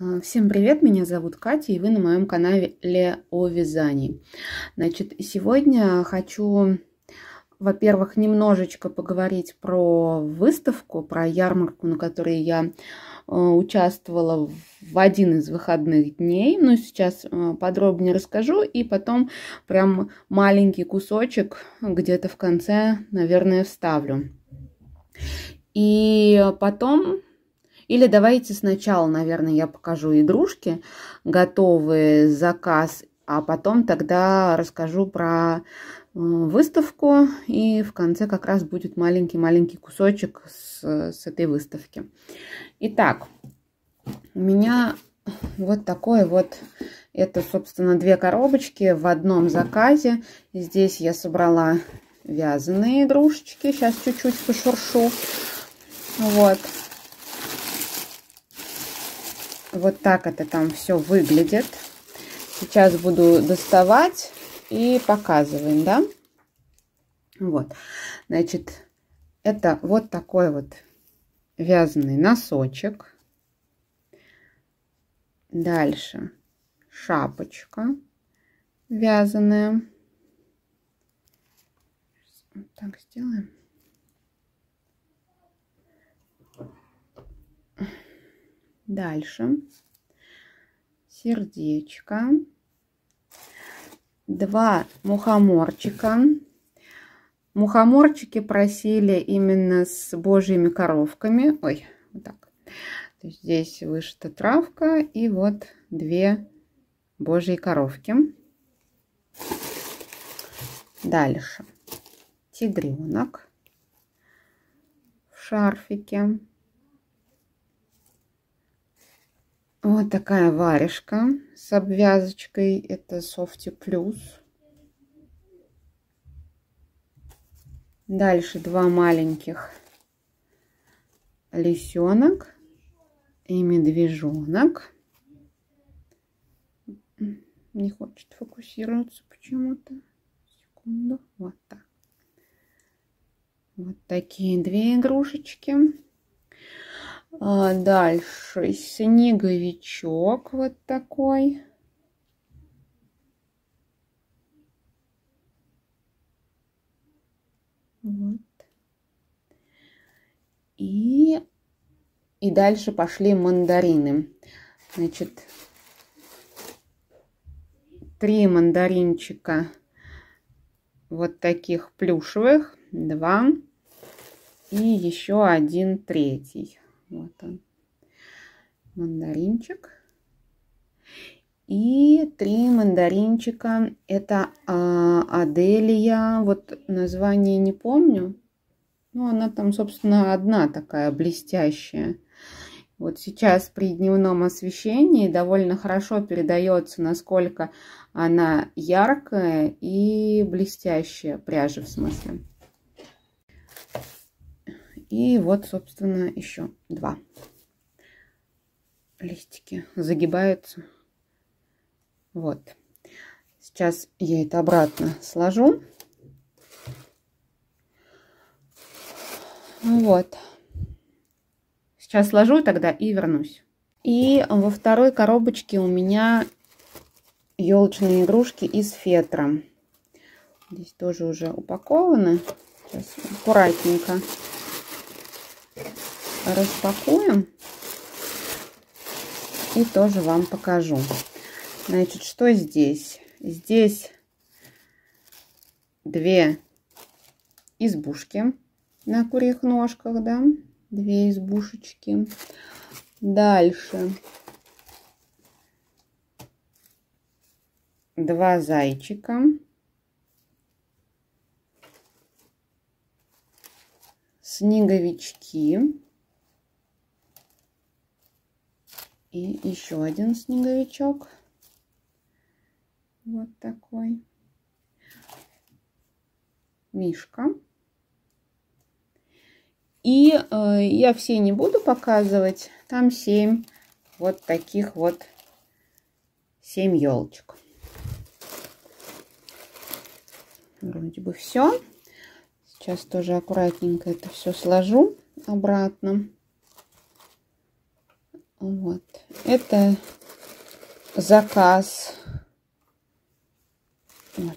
Э, всем привет, меня зовут Катя, и вы на моем канале о вязании. Значит, сегодня хочу, во-первых, немножечко поговорить про выставку, про ярмарку, на которой я э, участвовала в один из выходных дней. Но ну, сейчас э, подробнее расскажу, и потом прям маленький кусочек где-то в конце, наверное, вставлю. И потом или давайте сначала, наверное, я покажу игрушки, готовые заказ, а потом тогда расскажу про э, выставку, и в конце как раз будет маленький-маленький кусочек с, с этой выставки. Итак, у меня вот такое вот, это, собственно, две коробочки в одном заказе. Здесь я собрала вязаные игрушечки, сейчас чуть-чуть пошуршу. Вот, вот так это там все выглядит. Сейчас буду доставать и показываем, да? Вот, значит, это вот такой вот вязаный носочек. Дальше шапочка вязаная. Вот так сделаем. Дальше сердечко, два мухоморчика. Мухоморчики просили именно с божьими коровками. Ой, вот так. Здесь вышита травка и вот две божьи коровки. Дальше тигренок в шарфике. Вот такая варежка с обвязочкой. Это Софти Plus. Дальше два маленьких лисенок и медвежонок. Не хочет фокусироваться почему-то. Секунду. Вот так. Вот такие две игрушечки. А дальше снеговичок вот такой. Вот. И, и дальше пошли мандарины. Значит, три мандаринчика вот таких плюшевых, два и еще один третий. Вот он. Мандаринчик. И три мандаринчика. Это а, Аделия. Вот название не помню. Ну, она там, собственно, одна такая блестящая. Вот сейчас при дневном освещении довольно хорошо передается, насколько она яркая и блестящая, пряжа в смысле. И вот, собственно, еще два листики загибаются. Вот. Сейчас я это обратно сложу. Вот. Сейчас сложу тогда и вернусь. И во второй коробочке у меня елочные игрушки из фетра. Здесь тоже уже упакованы. Сейчас аккуратненько распакуем и тоже вам покажу. Значит, что здесь? Здесь две избушки на курьих ножках, да, две избушечки. Дальше два зайчика. Снеговички. И еще один снеговичок. Вот такой. Мишка. И э, я все не буду показывать. Там 7 вот таких вот 7 елочек. Вроде бы все. Сейчас тоже аккуратненько это все сложу обратно. Вот. Это заказ. Вот.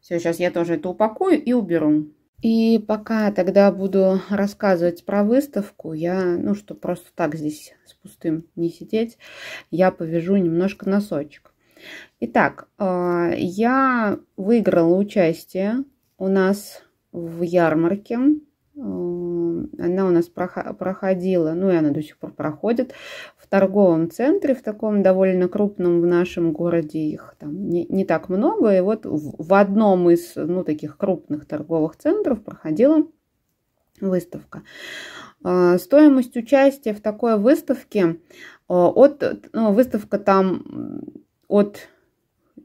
Все, сейчас я тоже это упакую и уберу. И пока тогда буду рассказывать про выставку, я, ну, что просто так здесь с пустым не сидеть, я повяжу немножко носочек. Итак, а, я выиграла участие у нас в ярмарке а, она у нас проходила, ну и она до сих пор проходит, в торговом центре, в таком довольно крупном в нашем городе. Их там не, не так много. И вот в, в одном из, ну, таких крупных торговых центров проходила выставка. А, стоимость участия в такой выставке а, от, ну, выставка там от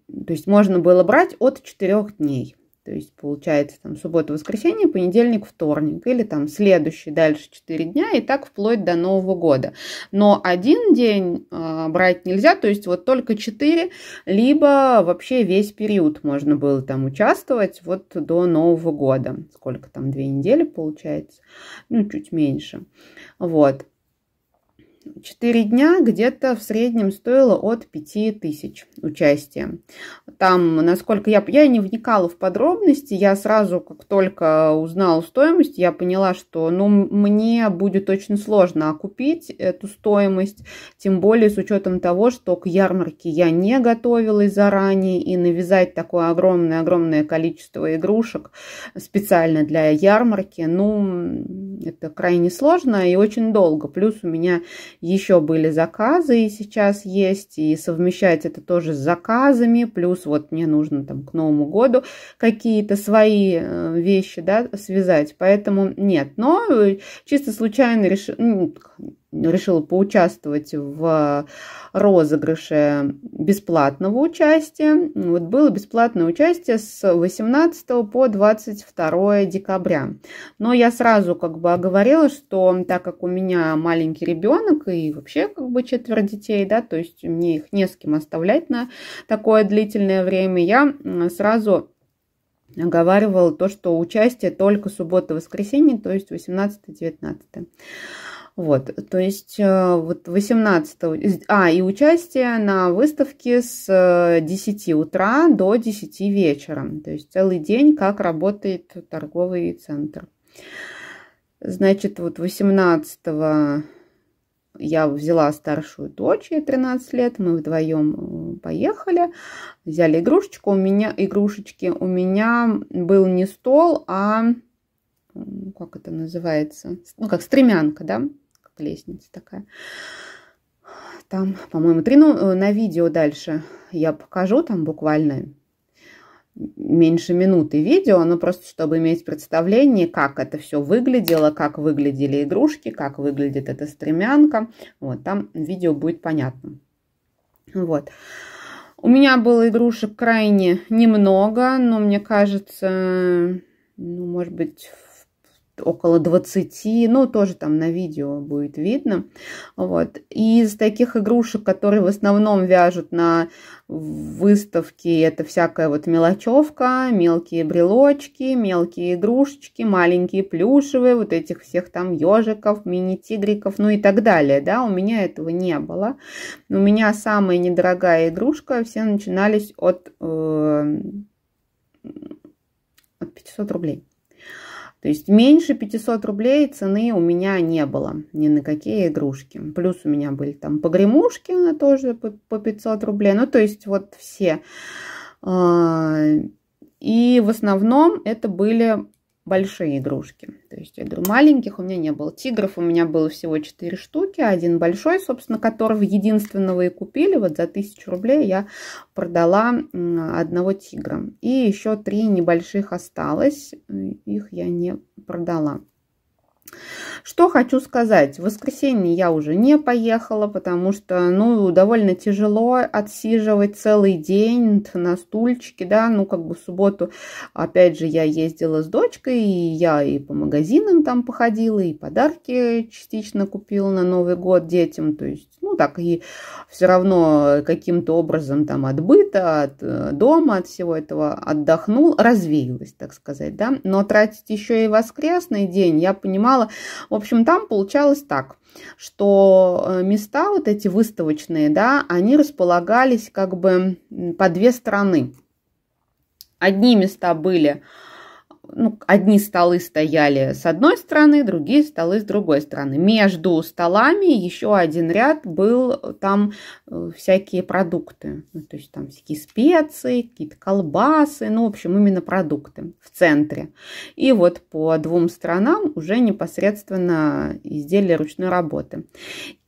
то есть можно было брать от 4 дней. То есть получается там суббота, воскресенье, понедельник, вторник или там следующий дальше 4 дня и так вплоть до Нового года. Но один день э, брать нельзя, то есть вот только 4, либо вообще весь период можно было там участвовать вот до Нового года. Сколько там, две недели получается? Ну, чуть меньше. Вот. 4 дня где-то в среднем стоило от 5 тысяч участия. Там, насколько я... Я не вникала в подробности, я сразу, как только узнала стоимость, я поняла, что ну, мне будет очень сложно окупить эту стоимость, тем более с учетом того, что к ярмарке я не готовилась заранее, и навязать такое огромное-огромное количество игрушек специально для ярмарки, ну, это крайне сложно и очень долго. Плюс у меня еще были заказы и сейчас есть, и совмещать это тоже с заказами, плюс вот мне нужно там к Новому году какие-то свои э, вещи, да, связать, поэтому нет, но э, чисто случайно решила, ну, решила поучаствовать в розыгрыше бесплатного участия. Вот было бесплатное участие с 18 по 22 декабря. Но я сразу как бы оговорила, что так как у меня маленький ребенок и вообще как бы четверо детей, да, то есть мне их не с кем оставлять на такое длительное время, я сразу оговаривала то, что участие только суббота-воскресенье, то есть 18-19. Вот, то есть э, вот 18... А, и участие на выставке с 10 э, утра до 10 вечера. То есть целый день, как работает торговый центр. Значит, вот 18 я взяла старшую дочь, ей 13 лет, мы вдвоем э, поехали, взяли игрушечку, у меня, игрушечки, у меня был не стол, а, как это называется, ну, как стремянка, да, лестница такая. Там, по-моему, три, ну, э, на видео дальше я покажу, там буквально меньше минуты видео, но просто чтобы иметь представление, как это все выглядело, как выглядели игрушки, как выглядит эта стремянка. Вот, там видео будет понятно. Вот. У меня было игрушек крайне немного, но мне кажется, ну, может быть, около 20, ну, тоже там на видео будет видно. Вот. И из таких игрушек, которые в основном вяжут на выставке, это всякая вот мелочевка, мелкие брелочки, мелкие игрушечки, маленькие плюшевые, вот этих всех там ежиков, мини-тигриков, ну и так далее, да, у меня этого не было. У меня самая недорогая игрушка, все начинались от, э, от 500 рублей. То есть меньше 500 рублей цены у меня не было ни на какие игрушки. Плюс у меня были там погремушки, она тоже по 500 рублей. Ну, то есть вот все. А, и в основном это были большие игрушки. То есть, я говорю, маленьких у меня не было. Тигров у меня было всего 4 штуки. Один большой, собственно, которого единственного и купили. Вот за 1000 рублей я продала одного тигра. И еще три небольших осталось. Их я не продала. Что хочу сказать, в воскресенье я уже не поехала, потому что, ну, довольно тяжело отсиживать целый день на стульчике, да, ну, как бы в субботу, опять же, я ездила с дочкой, и я и по магазинам там походила, и подарки частично купила на Новый год детям, то есть, ну, так и все равно каким-то образом там отбыто от э, дома, от всего этого отдохнул, развеялась, так сказать, да, но тратить еще и воскресный день, я понимала, снимала. В общем, там получалось так, что э, места вот эти выставочные, да, они располагались как бы по две стороны. Одни места были ну, одни столы стояли с одной стороны, другие столы с другой стороны. Между столами еще один ряд был э, там э, всякие продукты. Ну, то есть там всякие специи, какие-то колбасы, ну, в общем, именно продукты в центре. И вот по двум сторонам уже непосредственно изделия ручной работы.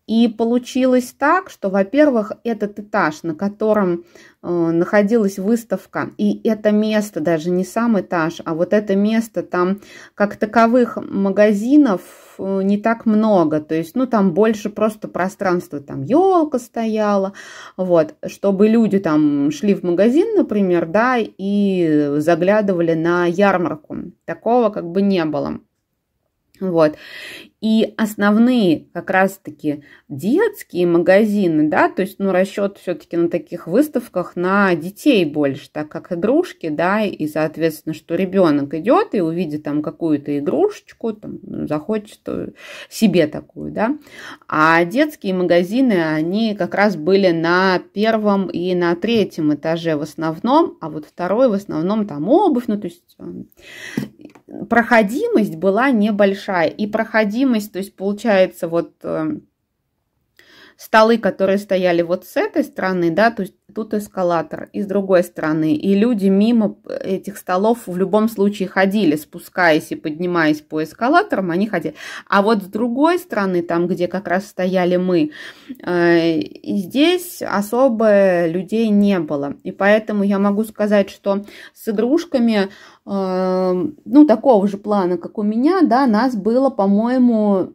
И получилось так, что, во-первых, этот этаж, на котором э, находилась выставка, и это место, даже не сам этаж, а вот это место, там как таковых магазинов э, не так много, то есть, ну, там больше просто пространство, там елка стояла, вот, чтобы люди там шли в магазин, например, да, и заглядывали на ярмарку, такого как бы не было. Вот. И основные как раз-таки детские магазины, да, то есть, ну, расчет все-таки на таких выставках на детей больше, так как игрушки, да, и, соответственно, что ребенок идет и увидит там какую-то игрушечку, там, ну, захочет э, себе такую, да. А детские магазины, они как раз были на первом и на третьем этаже в основном, а вот второй в основном там обувь, ну, то есть э, проходимость была небольшая, и проходимость зависимость, то есть получается вот эм, столы, которые стояли вот с этой стороны, да, то есть тут эскалатор, и с другой стороны. И люди мимо этих столов в любом случае ходили, спускаясь и поднимаясь по эскалаторам, они ходили. А вот с другой стороны, там, где как раз стояли мы, э, здесь особо людей не было. И поэтому я могу сказать, что с игрушками, э, ну, такого же плана, как у меня, да, нас было, по-моему,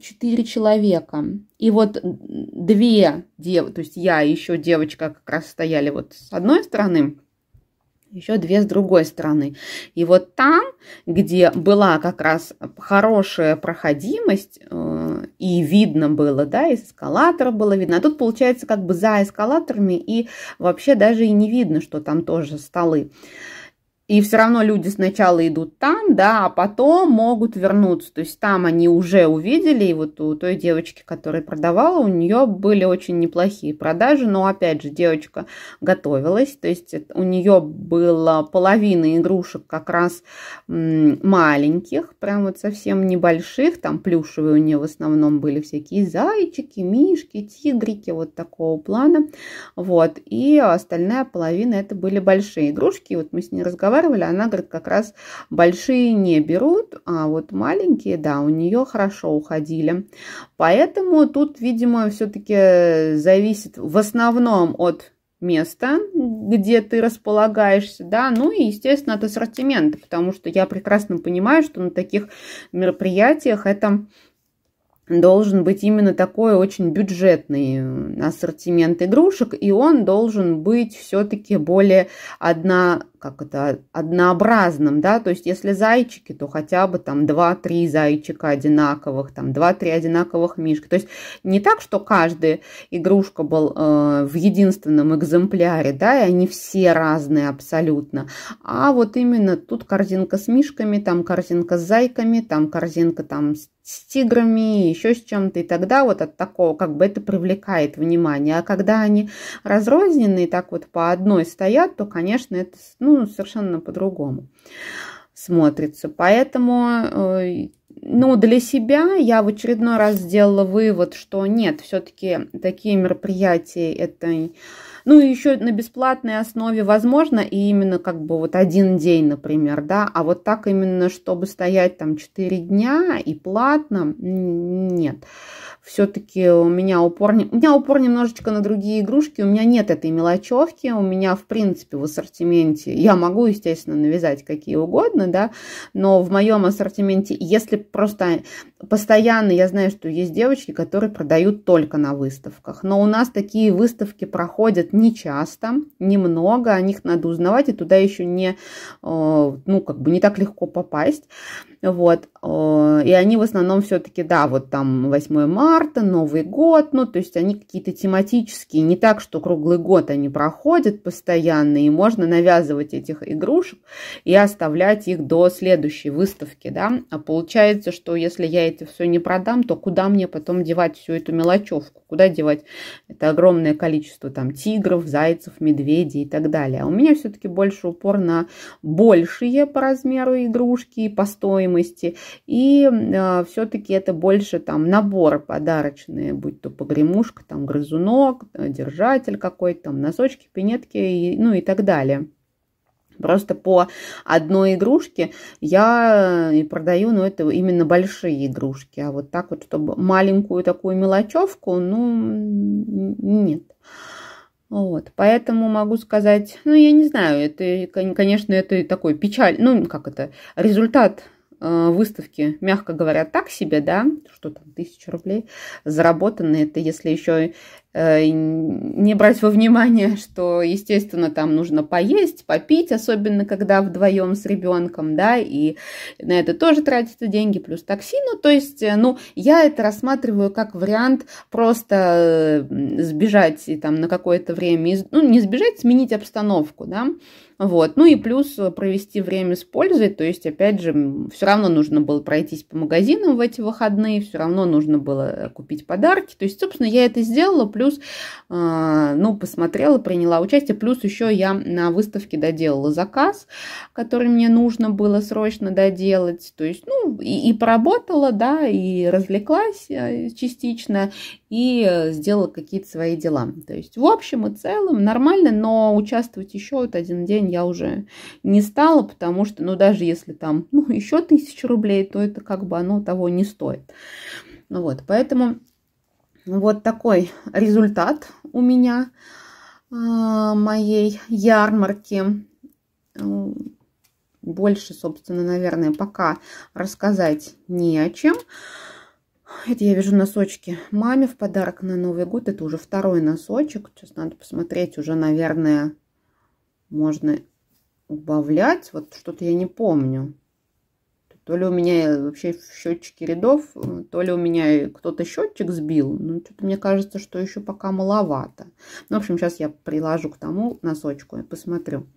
четыре человека. И вот две девы, то есть я и еще девочка как раз стояли вот с одной стороны, еще две с другой стороны. И вот там, где была как раз хорошая проходимость, э, и видно было, да, из эскалатора было видно, а тут получается как бы за эскалаторами, и вообще даже и не видно, что там тоже столы. И все равно люди сначала идут там, да, а потом могут вернуться. То есть там они уже увидели, и вот у той девочки, которая продавала, у нее были очень неплохие продажи, но опять же девочка готовилась, то есть у нее было половина игрушек как раз маленьких, прям вот совсем небольших, там плюшевые у нее в основном были всякие зайчики, мишки, тигрики, вот такого плана, вот, и остальная половина это были большие игрушки, вот мы с ней разговаривали, разговаривали, она говорит, как раз большие не берут, а вот маленькие, да, у нее хорошо уходили. Поэтому тут, видимо, все-таки зависит в основном от место, где ты располагаешься, да, ну и, естественно, от ассортимента, потому что я прекрасно понимаю, что на таких мероприятиях это должен быть именно такой очень бюджетный ассортимент игрушек, и он должен быть все-таки более одна как это, однообразным, да, то есть если зайчики, то хотя бы там 2-3 зайчика одинаковых, там 2-3 одинаковых мишки. То есть не так, что каждая игрушка был э, в единственном экземпляре, да, и они все разные абсолютно, а вот именно тут корзинка с мишками, там корзинка с зайками, там корзинка там с с тиграми, еще с чем-то. И тогда вот от такого как бы это привлекает внимание. А когда они разрозненные, так вот по одной стоят, то, конечно, это, ну, совершенно по-другому смотрится. Поэтому, э, ну, для себя я в очередной раз сделала вывод, что нет, все-таки такие мероприятия это ну и еще на бесплатной основе возможно и именно как бы вот один день, например, да, а вот так именно, чтобы стоять там 4 дня и платно, нет. Все-таки у меня упор, у меня упор немножечко на другие игрушки, у меня нет этой мелочевки, у меня в принципе в ассортименте, я могу, естественно, навязать какие угодно, да, но в моем ассортименте, если просто постоянно, я знаю, что есть девочки, которые продают только на выставках, но у нас такие выставки проходят не часто, немного, о них надо узнавать, и туда еще не, э, ну, как бы не так легко попасть. Вот, э, и они в основном все-таки, да, вот там 8 марта, Новый год, ну, то есть они какие-то тематические, не так, что круглый год они проходят постоянно, и можно навязывать этих игрушек и оставлять их до следующей выставки, да. А получается, что если я это все не продам, то куда мне потом девать всю эту мелочевку? Куда девать это огромное количество там тигров, тигров, зайцев, медведей и так далее. А у меня все-таки больше упор на большие по размеру игрушки, и по стоимости. И э, а, все-таки это больше там наборы подарочные, будь то погремушка, там грызунок, держатель какой-то, там носочки, пинетки, и, ну и так далее. Просто по одной игрушке я э, и продаю, но ну, это именно большие игрушки. А вот так вот, чтобы маленькую такую мелочевку, ну, нет. Вот, поэтому могу сказать, ну, я не знаю, это, конечно, это такой печаль, ну, как это, результат Э, выставки, мягко говоря, так себе, да, что там, тысяча рублей заработаны, это если еще э, не брать во внимание, что, естественно, там нужно поесть, попить, особенно когда вдвоем с ребенком, да, и на это тоже тратятся деньги, плюс такси. Ну, то есть, э, ну, я это рассматриваю как вариант просто сбежать и там на какое-то время, ну, не сбежать, сменить обстановку, да, вот. Ну и плюс э, провести время с пользой, то есть, опять же, все равно нужно было пройтись по магазинам в эти выходные, все равно нужно было э, купить подарки. То есть, собственно, я это сделала, плюс, а, ну, посмотрела, приняла участие, плюс еще я на выставке доделала заказ, который мне нужно было срочно доделать, то есть, ну, и, и поработала, да, и развлеклась э, частично, и сделала какие-то свои дела. То есть, в общем и целом, нормально, но участвовать еще вот один день сотен я уже не стала, потому что, ну, даже если там, ну, еще тысячу рублей, то это как бы оно того не стоит. Вот, поэтому вот такой результат у меня а, моей ярмарки. Больше, собственно, наверное, пока рассказать не о чем. Это я вижу носочки маме в подарок на Новый год. Это уже второй носочек. Сейчас надо посмотреть уже, наверное, можно убавлять. Вот что-то я не помню. То ли у меня э, вообще счетчики рядов, э, то ли у меня э, кто-то счетчик сбил. Ну, что-то мне кажется, что еще пока маловато. Ну, в общем, сейчас я приложу к тому носочку и посмотрю.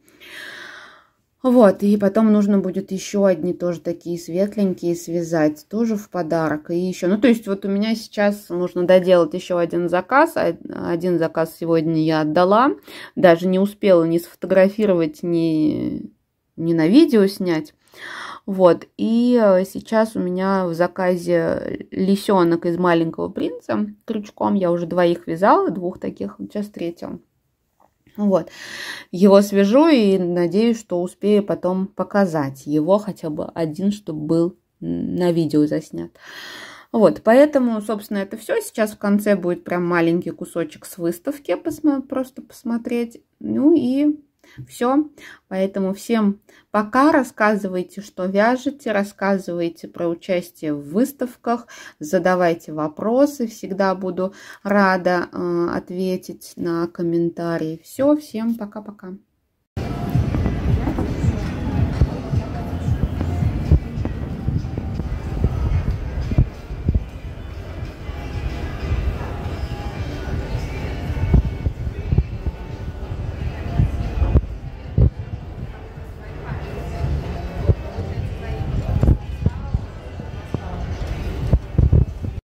Вот, и потом нужно будет еще одни тоже такие светленькие связать, тоже в подарок. И еще, ну то есть вот у меня сейчас нужно доделать еще один заказ. А, один заказ сегодня я отдала. Даже не успела ни сфотографировать, ни, ни на видео снять. Вот, и э, сейчас у меня в заказе лисенок из маленького принца крючком. Я уже двоих вязала, двух таких, сейчас третьего. Вот. Его свяжу и надеюсь, что успею потом показать его хотя бы один, чтобы был на видео заснят. Вот, поэтому, собственно, это все. Сейчас в конце будет прям маленький кусочек с выставки, посмо просто посмотреть. Ну и все. Поэтому всем пока. Рассказывайте, что вяжете, рассказывайте про участие в выставках, задавайте вопросы. Всегда буду рада э, ответить на комментарии. Все. Всем пока-пока.